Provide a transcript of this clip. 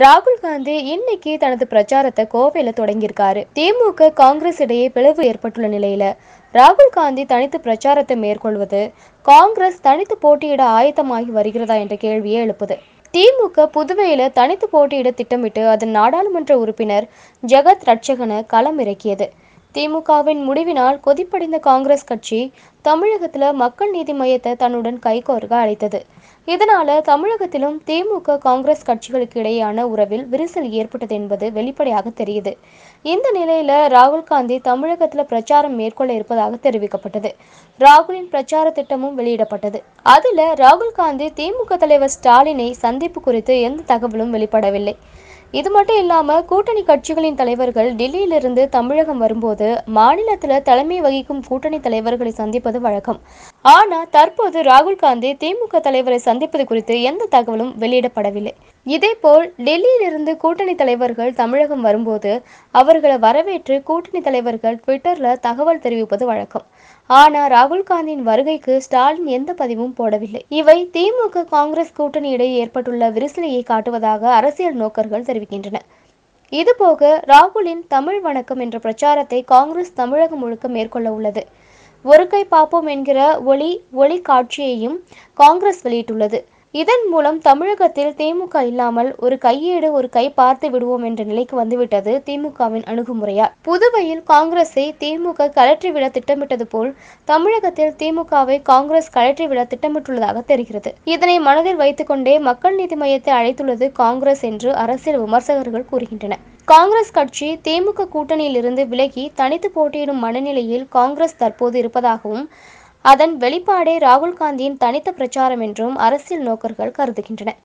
ராகுல் காந்தி இன்னைக்கு தனது பிரச்சாரத்தை கோவையில தொடங்கியிருக்காரு திமுக காங்கிரஸ் இடையே பிளவு ஏற்பட்டுள்ள நிலையில ராகுல் காந்தி தனித்து பிரச்சாரத்தை மேற்கொள்வது காங்கிரஸ் தனித்து போட்டியிட ஆயத்தமாகி வருகிறதா என்ற கேள்வியை எழுப்புது திமுக புதுவையில தனித்து போட்டியிட திட்டமிட்டு அதன் நாடாளுமன்ற உறுப்பினர் ஜெகத் ரட்சகனை களம் இறக்கியது திமுகவின் முடிவினால் கொதிப்படைந்த காங்கிரஸ் கட்சி தமிழகத்தில் மக்கள் நீதி மையத்தை தன்னுடன் கைகோர்க அழைத்தது இதனால தமிழகத்திலும் திமுக காங்கிரஸ் கட்சிகளுக்கு இடையேயான உறவில் விரிசல் ஏற்பட்டது என்பது வெளிப்படையாக தெரியுது இந்த நிலையில ராகுல் காந்தி தமிழகத்தில் பிரச்சாரம் மேற்கொள்ள இருப்பதாக தெரிவிக்கப்பட்டது ராகுலின் பிரச்சார திட்டமும் வெளியிடப்பட்டது அதுல ராகுல் காந்தி திமுக தலைவர் ஸ்டாலினை சந்திப்பு குறித்து எந்த தகவலும் வெளிப்படவில்லை இது மட்டும் இல்லாமல் கூட்டணி கட்சிகளின் தலைவர்கள் டெல்லியிலிருந்து தமிழகம் வரும்போது மாநிலத்தில் தலைமை வகிக்கும் கூட்டணி தலைவர்களை சந்திப்பது வழக்கம் ஆனா தற்போது ராகுல் காந்தி திமுக தலைவரை சந்திப்பது குறித்து எந்த தகவலும் வெளியிடப்படவில்லை இதேபோல் டெல்லியிலிருந்து கூட்டணி தலைவர்கள் தமிழகம் வரும்போது அவர்களை வரவேற்று கூட்டணி தலைவர்கள் ட்விட்டர்ல தகவல் தெரிவிப்பது வழக்கம் ஆனா ராகுல் காந்தியின் வருகைக்கு ஸ்டாலின் எந்த பதிவும் போடவில்லை இவை திமுக காங்கிரஸ் கூட்டணி இடையே ஏற்பட்டுள்ள விரிசலையை காட்டுவதாக அரசியல் நோக்கர்கள் தெரிவிக்கின்றனர் இதுபோக ராகுலின் தமிழ் வணக்கம் என்ற பிரச்சாரத்தை காங்கிரஸ் தமிழகம் முழுக்க மேற்கொள்ள உள்ளது ஒரு கை பார்ப்போம் என்கிற ஒளி ஒளி காட்சியையும் காங்கிரஸ் வெளியிட்டுள்ளது இதன் மூலம் தமிழகத்தில் திமுக இல்லாமல் ஒரு கையேடு ஒரு கை பார்த்து விடுவோம் என்ற நிலைக்கு வந்துவிட்டது திமுகவின் அணுகுமுறையா புதுவையில் காங்கிரஸை திமுக கலற்றிவிட திட்டமிட்டது போல் தமிழகத்தில் திமுகவை காங்கிரஸ் கலற்றிவிட திட்டமிட்டுள்ளதாக தெரிகிறது இதனை மனதில் வைத்துக்கொண்டே மக்கள் நீதி மையத்தை அழைத்துள்ளது காங்கிரஸ் என்று அரசியல் விமர்சகர்கள் கூறுகின்றனர் காங்கிரஸ் கட்சி திமுக கூட்டணியிலிருந்து விலகி தனித்து போட்டியிடும் மனநிலையில் காங்கிரஸ் தற்போது இருப்பதாகவும் அதன் வெளிப்பாடே ராகுல் காந்தியின் தனித்த பிரச்சாரம் என்றும் அரசியல் நோக்கர்கள் கருதுகின்றனர்